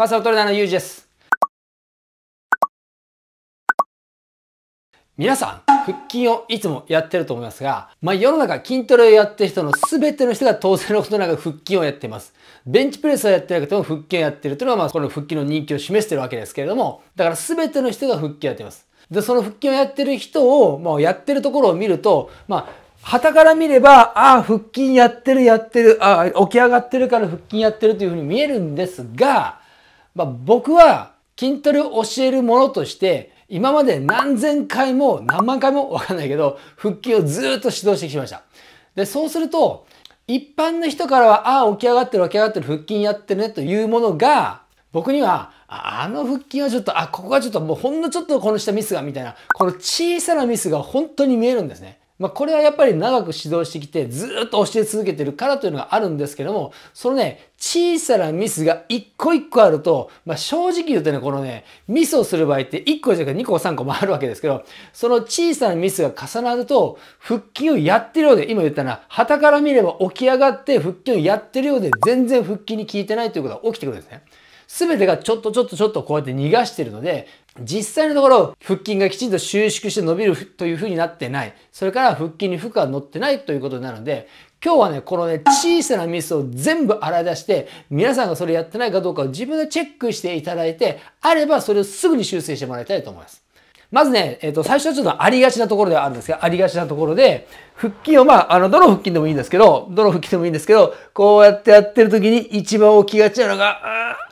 パーソナルトレーナーのゆうじです。皆さん、腹筋をいつもやってると思いますが、まあ、世の中筋トレをやってる人の全ての人が当然のことながら腹筋をやっています。ベンチプレスをやってなくても腹筋をやってるというのは、まあ、この腹筋の人気を示してるわけですけれども、だから全ての人が腹筋をやっています。で、その腹筋をやってる人を、まあ、やってるところを見ると、まあ、旗から見れば、ああ、腹筋やってる、やってる、ああ、起き上がってるから腹筋やってるというふうに見えるんですが、まあ、僕は筋トレを教えるものとして、今まで何千回も何万回もわかんないけど、腹筋をずっと指導してきました。で、そうすると、一般の人からは、ああ、起き上がってる起き上がってる腹筋やってるねというものが、僕には、あの腹筋はちょっと、あ、ここがちょっともうほんのちょっとこの下ミスがみたいな、この小さなミスが本当に見えるんですね。まあ、これはやっぱり長く指導してきてずっと教え続けてるからというのがあるんですけども、そのね、小さなミスが一個一個あると、まあ、正直言うとね、このね、ミスをする場合って1個じゃなくて2個3個もあるわけですけど、その小さなミスが重なると、腹筋をやってるようで、今言ったな、旗から見れば起き上がって腹筋をやってるようで全然腹筋に効いてないということが起きてくるんですね。全てがちょっとちょっとちょっとこうやって逃がしてるので、実際のところ腹筋がきちんと収縮して伸びるという風になってない。それから腹筋に負荷が乗ってないということになるので、今日はね、このね、小さなミスを全部洗い出して、皆さんがそれやってないかどうかを自分でチェックしていただいて、あればそれをすぐに修正してもらいたいと思います。まずね、えっ、ー、と、最初はちょっとありがちなところではあるんですが、ありがちなところで、腹筋を、まあ、あの、どの腹筋でもいいんですけど、どの腹筋でもいいんですけど、こうやってやってる時に一番起きがちなのが、あ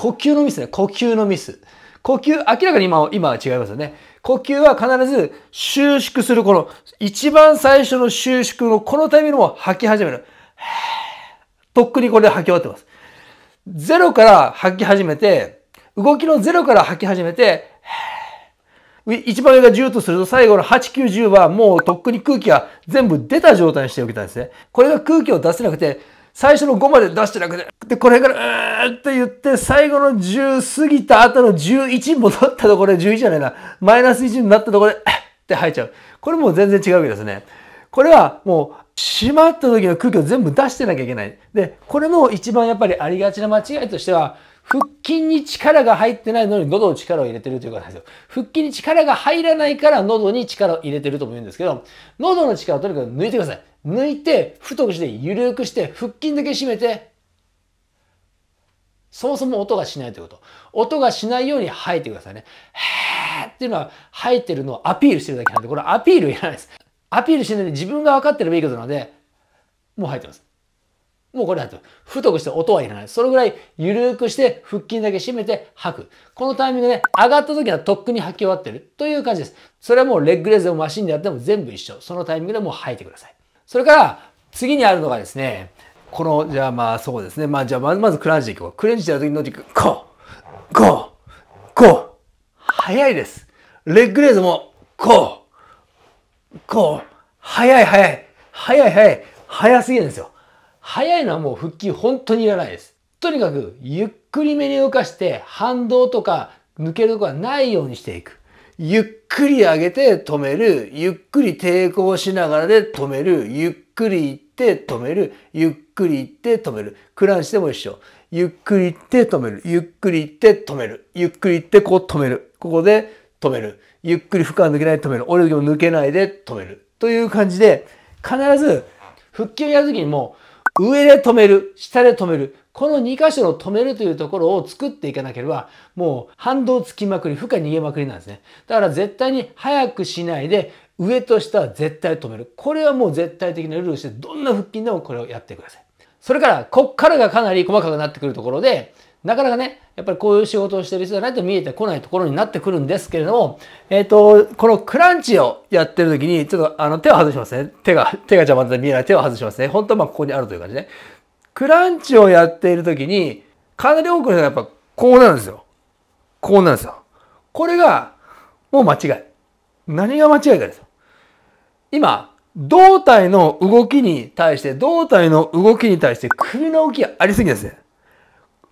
呼吸のミスね。呼吸のミス。呼吸、明らかに今、今は違いますよね。呼吸は必ず収縮する、この、一番最初の収縮のこのタイミングも吐き始める。とっくにこれで吐き終わってます。ゼロから吐き始めて、動きのゼロから吐き始めて、一番上が10とすると最後の8、9、10はもうとっくに空気が全部出た状態にしておきたいんですね。これが空気を出せなくて、最初の5まで出してなくて、で、これから、うーって言って、最後の10過ぎた後の11戻ったところで、11じゃないな、マイナス1になったところで、って入っちゃう。これも全然違うわけですね。これはもう、閉まった時の空気を全部出してなきゃいけない。で、これも一番やっぱりありがちな間違いとしては、腹筋に力が入ってないのに喉の力を入れてるということですよ。腹筋に力が入らないから喉に力を入れてるとも言うんですけど、喉の力をとにかく抜いてください。抜いて、太くして、緩くして、腹筋だけ締めて、そもそも音がしないということ。音がしないように吐いてくださいね。へーっていうのは吐いてるのをアピールしてるだけなんで、これアピールいらないです。アピールしてないで自分が分かってればいいことなので、もう吐いてます。もうこれだと。太くして音はいらない。それぐらい緩くして腹筋だけ締めて吐く。このタイミングで、ね、上がった時はとっくに吐き終わってるという感じです。それはもうレッグレーズでもマシンでやっても全部一緒。そのタイミングでもう吐いてください。それから、次にあるのがですね、この、じゃあまあそうですね。まあじゃあまず、まずクランジでいこう。クレンジやる時のク、こう、こう、こう。早いです。レッグレーズも、こう、こう。早い早い。早い早い。早すぎるんですよ。早いのはもう腹筋本当にいらないです。とにかく、ゆっくりめに動かして、反動とか抜けるとこないようにしていく。ゆっくり上げて止める、ゆっくり抵抗しながらで止める、ゆっくり行って止める、ゆっくり行って止める。クランしても一緒。ゆっくり行って止める、ゆっくり行って止める、ゆっくり行ってこう止める。ここで止める。ゆっくり負荷抜けないで止める。俺の時も抜けないで止める。という感じで、必ず腹筋をやるときにもう、上で止める、下で止める、この2箇所の止めるというところを作っていかなければ、もう反動つきまくり、負荷逃げまくりなんですね。だから絶対に早くしないで、上と下は絶対止める。これはもう絶対的なルールとして、どんな腹筋でもこれをやってください。それから、こっからがかなり細かくなってくるところで、なかなかね、やっぱりこういう仕事をしてる人じゃないと見えてこないところになってくるんですけれども、えっ、ー、と、このクランチをやってる時に、ちょっとあの手を外しますね。手が、手が邪魔で見えない手を外しますね。本当はまあここにあるという感じね。クランチをやっている時に、かなり多くの人がやっぱこうなんですよ。こうなんですよ。これが、もう間違い。何が間違いかですよ。今、胴体の動きに対して、胴体の動きに対して首の動きがありすぎですね。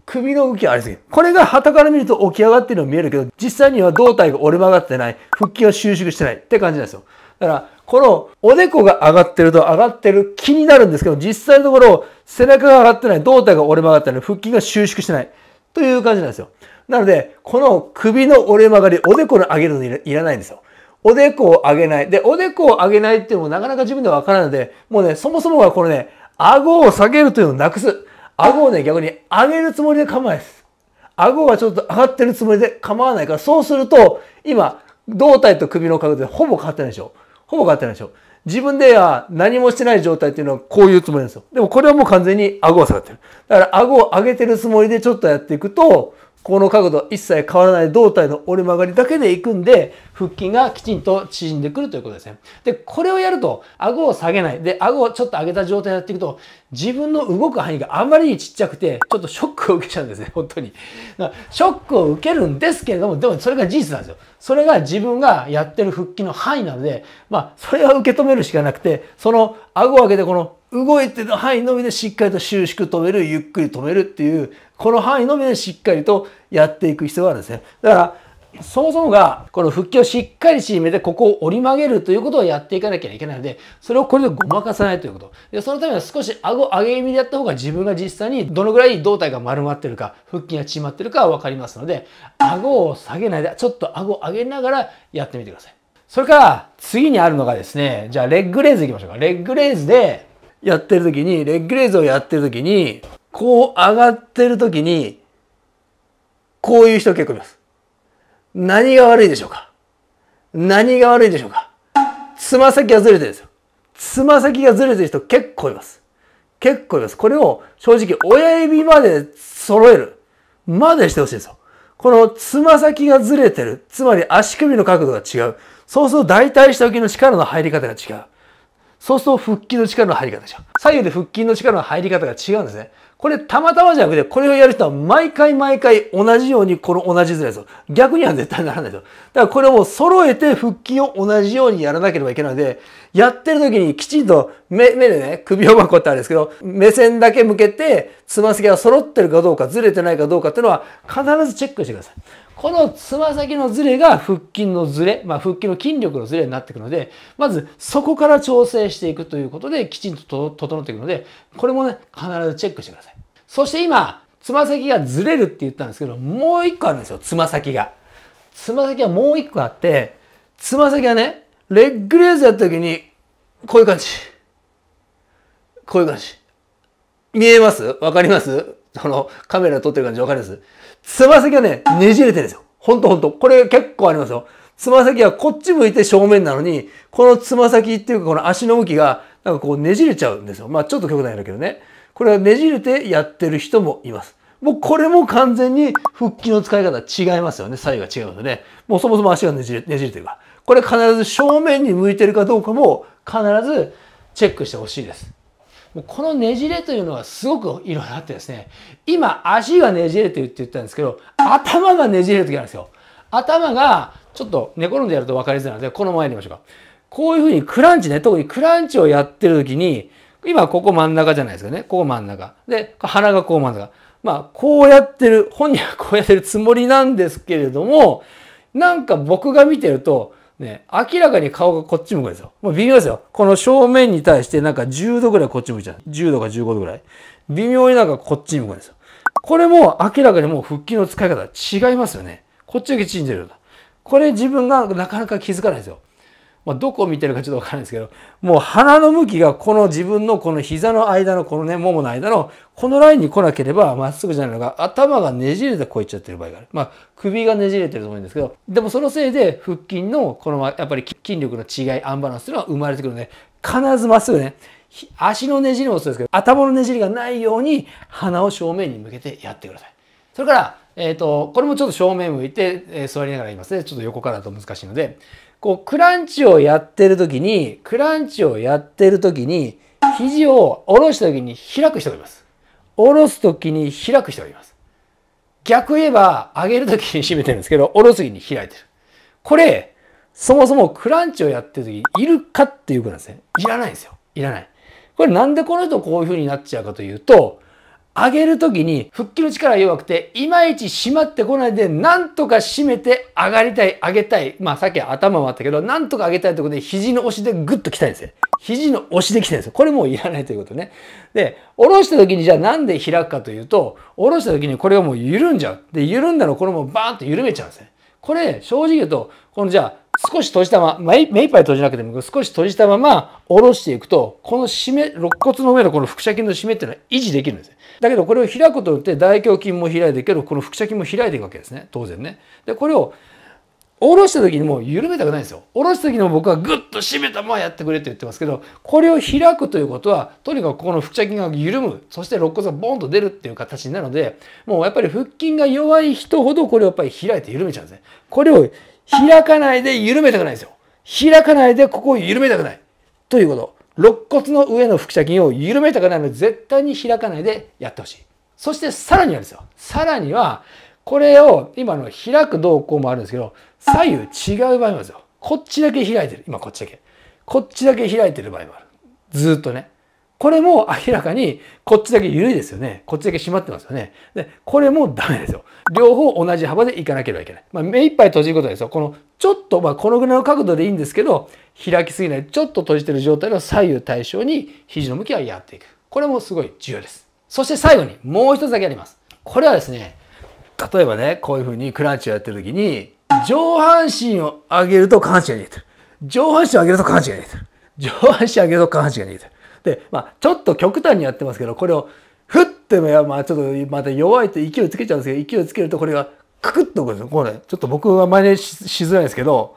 首の動きはありすぎる。これが旗から見ると起き上がってるの見えるけど、実際には胴体が折れ曲がってない、腹筋は収縮してないって感じなんですよ。だから、このおでこが上がってると上がってる気になるんですけど、実際のところ背中が上がってない、胴体が折れ曲がってない、腹筋が収縮してないという感じなんですよ。なので、この首の折れ曲がり、おでこの上げるのいらないんですよ。おでこを上げない。で、おでこを上げないっていうのもなかなか自分ではわからないので、もうね、そもそもがこれね、顎を下げるというのをなくす。顎をね、逆に上げるつもりで構えです。顎がちょっと上がってるつもりで構わないから、そうすると、今、胴体と首の角度でほぼ変わってないでしょ。ほぼ変わってないでしょ。自分では何もしてない状態っていうのはこういうつもりなんですよ。でもこれはもう完全に顎が下がってる。だから顎を上げてるつもりでちょっとやっていくと、この角度一切変わらない胴体の折れ曲がりだけでいくんで、腹筋がきちんと縮んでくるということですね。で、これをやると、顎を下げない。で、顎をちょっと上げた状態でやっていくと、自分の動く範囲があまりにちっちゃくて、ちょっとショックを受けちゃうんですね、本当に。ショックを受けるんですけれども、でもそれが事実なんですよ。それが自分がやってる腹筋の範囲なので、まあ、それは受け止めるしかなくて、その顎を上げてこの動いてる範囲のみでしっかりと収縮止める、ゆっくり止めるっていう、この範囲のみでしっかりとやっていく必要があるんですね。だから、そもそもが、この腹筋をしっかり縮めて、ここを折り曲げるということをやっていかなきゃいけないので、それをこれでごまかさないということ。で、そのためには少し顎上げ気味でやった方が自分が実際にどのぐらい胴体が丸まってるか、腹筋が縮まってるかはわかりますので、顎を下げないで、ちょっと顎を上げながらやってみてください。それから、次にあるのがですね、じゃあレッグレイズいきましょうか。レッグレイズで、やってる時に、レッグレイズをやってる時に、こう上がってる時に、こういう人結構います。何が悪いでしょうか何が悪いでしょうかつま先がずれてるんですよ。つま先がずれてる人結構います。結構います。これを正直親指まで揃える。までしてほしいんですよ。このつま先がずれてる。つまり足首の角度が違う。そうすると大体下きの力の入り方が違う。そうすると腹筋の力の入り方が違う。左右で腹筋の力の入り方が違うんですね。これたまたまじゃなくて、これをやる人は毎回毎回同じようにこの同じ図ですよ。逆には絶対ならないと。だからこれをもう揃えて腹筋を同じようにやらなければいけないので、やってる時にきちんと目目でね、首をまくってあるんですけど、目線だけ向けて、つま先が揃ってるかどうか、ずれてないかどうかっていうのは必ずチェックしてください。このつま先のズレが腹筋のズレ、まあ、腹筋の筋力のズレになっていくので、まずそこから調整していくということできちんと整っていくので、これもね、必ずチェックしてください。そして今、つま先がずれるって言ったんですけど、もう一個あるんですよ、つま先が。つま先はもう一個あって、つま先はね、レッグレーズやった時に、こういう感じ。こういう感じ。見えますわかりますその、カメラ撮ってる感じわかりますつま先はね、ねじれてるんですよ。ほんとほんと。これ結構ありますよ。つま先はこっち向いて正面なのに、このつま先っていうかこの足の向きが、なんかこうねじれちゃうんですよ。まあちょっと極端だけどね。これはねじれてやってる人もいます。もうこれも完全に腹筋の使い方違いますよね。左右が違いますよね。もうそもそも足がねじれねじれてるから。これ必ず正面に向いてるかどうかも必ずチェックしてほしいです。もうこのねじれというのはすごくいろいろあってですね、今足がねじれてるって言ったんですけど、頭がねじれる時あるんですよ。頭がちょっと寝転んでやると分かりづらいので、この前やりましょうか。こういうふうにクランチね、特にクランチをやってる時に、今ここ真ん中じゃないですかね。ここ真ん中。で、鼻がこう真ん中。まあ、こうやってる、本人はこうやってるつもりなんですけれども、なんか僕が見てると、ね、明らかに顔がこっち向くんですよ。もう微妙ですよ。この正面に対してなんか10度ぐらいこっち向いちゃう。10度か15度ぐらい。微妙になんかこっち向くんですよ。これも明らかにもう腹筋の使い方違いますよね。こっちだけ縮んでるようこれ自分がなかなか気づかないですよ。まあ、どこを見てるかちょっとわからないですけど、もう鼻の向きがこの自分のこの膝の間のこのね、ももの間のこのラインに来なければまっすぐじゃないのが、頭がねじれてこういっちゃってる場合がある。まあ、首がねじれてると思うんですけど、でもそのせいで腹筋のこのやっぱり筋力の違い、アンバランスというのは生まれてくるので、必ずまっすぐね、足のねじりもそうですけど、頭のねじりがないように鼻を正面に向けてやってください。それから、えっ、ー、と、これもちょっと正面向いて、えー、座りながら言いますね。ちょっと横からだと難しいので、こうクランチをやってる時にクランチをやってる時に肘を下ろした時に開く人がいます。下ろす時に開く人がいます。逆言えば上げる時に締めてるんですけど下ろす時に開いてる。これそもそもクランチをやってる時いるかっていうことなんですね。いらないんですよ。いらない。これなんでこの人こういう風になっちゃうかというと上げるときに腹筋の力が弱くて、いまいち締まってこないで、なんとか締めて上がりたい、上げたい。まあさっき頭もあったけど、なんとか上げたいところで肘の押しでグッと来たいんですよ。肘の押しで来えるんですよ。これもういらないということね。で、下ろした時にじゃあなんで開くかというと、下ろした時にこれがもう緩んじゃう。で、緩んだのこれもバーンと緩めちゃうんですね。これ、正直言うと、このじゃあ、少し閉じたまま、目いっぱい閉じなくても少し閉じたまま下ろしていくと、この締め、肋骨の上のこの腹斜筋の締めっていうのは維持できるんですだけどこれを開くことによって大胸筋も開いていけど、この腹斜筋も開いていくわけですね。当然ね。で、これを下ろした時にもう緩めたくないんですよ。下ろした時にも僕はグッと締めたままやってくれって言ってますけど、これを開くということは、とにかくここの腹斜筋が緩む、そして肋骨がボーンと出るっていう形になるので、もうやっぱり腹筋が弱い人ほどこれをやっぱり開いて緩めちゃうんですね。これを開かないで緩めたくないですよ。開かないでここを緩めたくない。ということ。肋骨の上の腹斜筋を緩めたくないので、絶対に開かないでやってほしい。そしてさらにあるんですよ。さらには、これを今の開く動向もあるんですけど、左右違う場合もあるんですよ。こっちだけ開いてる。今こっちだけ。こっちだけ開いてる場合もある。ずっとね。これも明らかにこっちだけ緩いですよね。こっちだけ締まってますよね。で、これもダメですよ。両方同じ幅でいかなければいけない。まあ、目いっぱい閉じることですよ。この、ちょっと、まあ、このぐらいの角度でいいんですけど、開きすぎない、ちょっと閉じてる状態の左右対称に肘の向きはやっていく。これもすごい重要です。そして最後に、もう一つだけあります。これはですね、例えばね、こういうふうにクランチをやってる時に、上半身を上げると下半身が逃げてる。上半身を上げると下半身が逃げてる。上半身を上げると下半身が逃げてる。、まあ、ちょっと極端にやってますけど、これを、ふっても、まあ、ちょっとまた弱いと勢いつけちゃうんですけど、勢いつけるとこれがカクッとこれ、これ、ちょっと僕は真似しづらいですけど、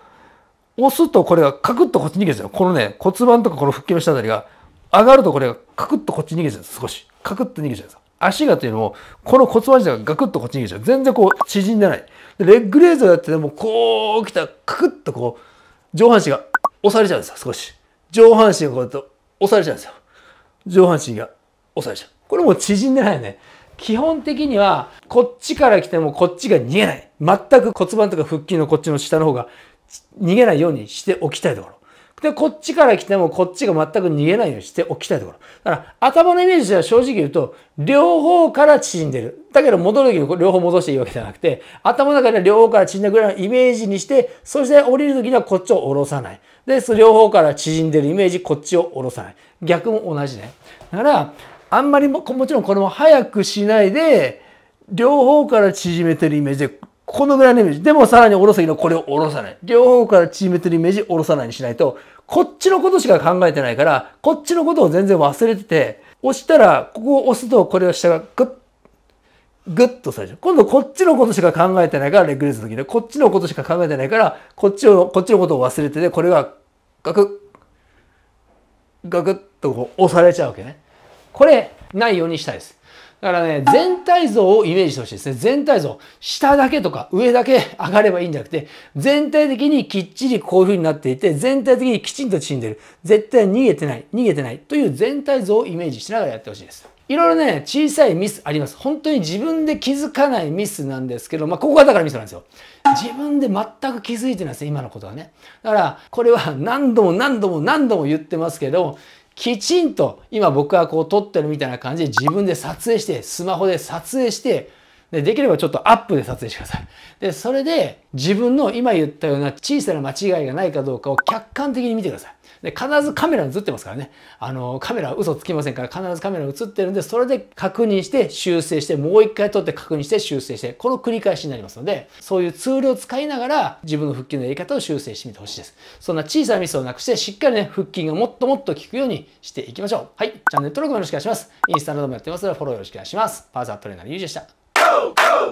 押すとこれがカクッとこっちに逃げちゃう。このね、骨盤とかこの腹筋の下あたりが、上がるとこれがカクッとこっちに逃げちゃう少し。カクッと逃げちゃう足がというのも、この骨盤自体がガクッとこっちに逃げちゃう。全然こう縮んでない。でレッグレーズをやってても、こう来たらカクッとこう、上半身が押されちゃうんですよ、少し。上半身がこうやって押されちゃうんですよ。上半身が押さえちゃう。これもう縮んでないよね。基本的には、こっちから来てもこっちが逃げない。全く骨盤とか腹筋のこっちの下の方が逃げないようにしておきたいところ。で、こっちから来てもこっちが全く逃げないようにしておきたいところ。だから、頭のイメージでは正直言うと、両方から縮んでる。だけど戻るきに両方戻していいわけじゃなくて、頭の中で両方から縮んでぐらいのイメージにして、そして降りる時にはこっちを下ろさない。で、両方から縮んでるイメージ、こっちを下ろさない。逆も同じね。だから、あんまりも、もちろんこれも早くしないで、両方から縮めてるイメージで、このぐらいのイメージ。でもさらに下ろすきのこれを下ろさない。両方から縮めてるイメージ、下ろさないにしないと、こっちのことしか考えてないから、こっちのことを全然忘れてて、押したら、ここを押すと、これを下がグッ、グッと最初。今度こっちのことしか考えてないから、レッグレスの時ね、こっちのことしか考えてないから、こっちを、こっちのことを忘れてて、これがガクッ、ガクッとこう押されちゃうわけね。これ、ないようにしたいです。だからね、全体像をイメージしてほしいですね。全体像。下だけとか上だけ上がればいいんじゃなくて、全体的にきっちりこういう風になっていて、全体的にきちんと縮んでる。絶対逃げてない、逃げてないという全体像をイメージしながらやってほしいです。いろいろね、小さいミスあります。本当に自分で気づかないミスなんですけど、まあ、ここがだからミスなんですよ。自分で全く気づいてないですね、今のことはね。だから、これは何度も何度も何度も言ってますけど、きちんと今僕がこう撮ってるみたいな感じで自分で撮影して、スマホで撮影して、で、できればちょっとアップで撮影してください。で、それで自分の今言ったような小さな間違いがないかどうかを客観的に見てください。で、必ずカメラ映ってますからね。あの、カメラ嘘つきませんから、必ずカメラ映ってるんで、それで確認して、修正して、もう一回撮って確認して、修正して、この繰り返しになりますので、そういうツールを使いながら、自分の腹筋のやり方を修正してみてほしいです。そんな小さなミスをなくして、しっかりね、腹筋がもっともっと効くようにしていきましょう。はい。チャンネル登録もよろしくお願いします。インスタなどもやってますので、フォローよろしくお願いします。パーザートレーナーのゆうじでした。